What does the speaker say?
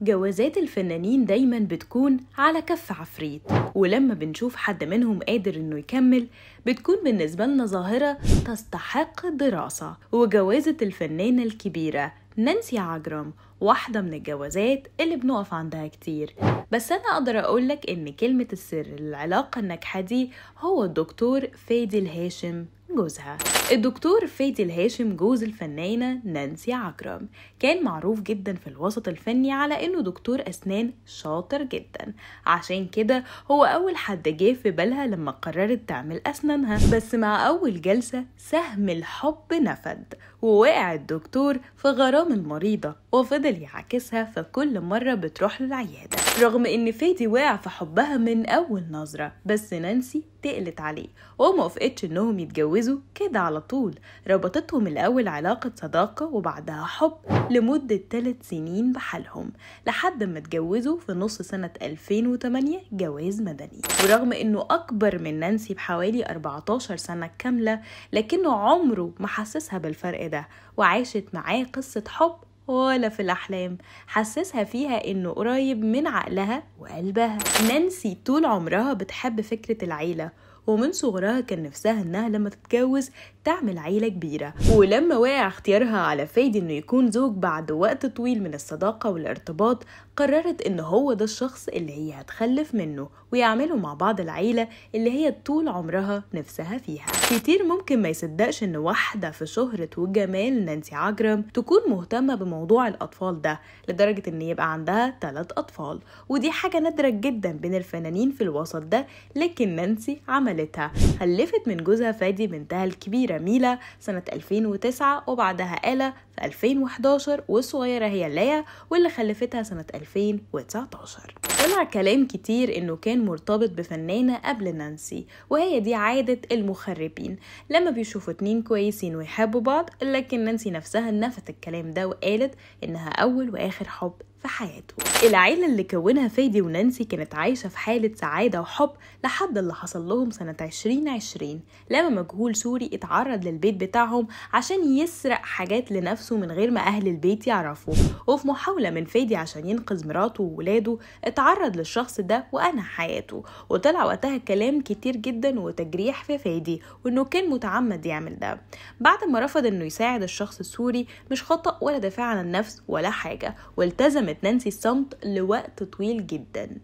جوازات الفنانين دايما بتكون على كف عفريت ولما بنشوف حد منهم قادر انه يكمل بتكون بالنسبة لنا ظاهرة تستحق دراسة وجوازة الفنانة الكبيرة نانسي عجرم واحدة من الجوازات اللي بنقف عندها كتير بس أنا أقدر أقولك إن كلمة السر للعلاقة الناجحة دي هو الدكتور فادي الهاشم جوزها الدكتور فادي الهاشم جوز الفنانة نانسي عكرم كان معروف جدا في الوسط الفني على انه دكتور اسنان شاطر جدا عشان كده هو اول حد جه في بالها لما قررت تعمل اسنانها بس مع اول جلسة سهم الحب نفد ووقع الدكتور في غرام المريضة وفضل يعاكسها في كل مرة بتروح للعيادة رغم ان فادي وقع في حبها من اول نظرة بس نانسي تقلت عليه وما وافقتش انهم يتجوزوا ركزوا كده على طول ربطتهم الأول علاقة صداقة وبعدها حب لمدة 3 سنين بحالهم لحد ما اتجوزوا في نص سنة 2008 جواز مدني ورغم انه أكبر من نانسي بحوالي 14 سنة كاملة لكنه عمره ما حسسها بالفرق ده وعاشت معاه قصة حب ولا في الأحلام حسسها فيها إنه قريب من عقلها وقلبها نانسي طول عمرها بتحب فكرة العيلة ومن صغرها كان نفسها انها لما تتجوز تعمل عيلة كبيرة ولما وقع اختيارها على فايد انه يكون زوج بعد وقت طويل من الصداقة والارتباط قررت ان هو ده الشخص اللي هي هتخلف منه ويعملوا مع بعض العيلة اللي هي طول عمرها نفسها فيها كتير ممكن ما يصدقش ان واحدة في شهرة وجمال نانسي عجرم تكون مهتمة بموضوع الاطفال ده لدرجة ان يبقى عندها ثلاث اطفال ودي حاجة نادرة جدا بين الفنانين في الوسط ده لكن نانسي عملت خالتها خلفت من جوزها فادي بنتها الكبيرة ميلا سنة 2009 وبعدها آلا في 2011 والصغيرة هي ليا واللي خلفتها سنة 2019 طلع كلام كتير انه كان مرتبط بفنانة قبل نانسي وهي دي عادة المخربين لما بيشوفوا اتنين كويسين ويحبوا بعض لكن نانسي نفسها نفت الكلام ده وقالت انها اول واخر حب في حياته العيلة اللي كونها فادي ونانسي كانت عايشة في حالة سعادة وحب لحد اللي حصل لهم سنة 2020 لما مجهول سوري اتعرض للبيت بتاعهم عشان يسرق حاجات لنفسه من غير ما أهل البيت يعرفوا وفي محاولة من فادي عشان ينقذ مراته وولاده اتعرض للشخص ده وأنهى حياته وطلع وقتها كلام كتير جدا وتجريح في فادي وإنه كان متعمد يعمل ده بعد ما رفض إنه يساعد الشخص السوري مش خطأ ولا دفاع عن النفس ولا حاجة والتزمت كانت نانسي الصمت لوقت طويل جدا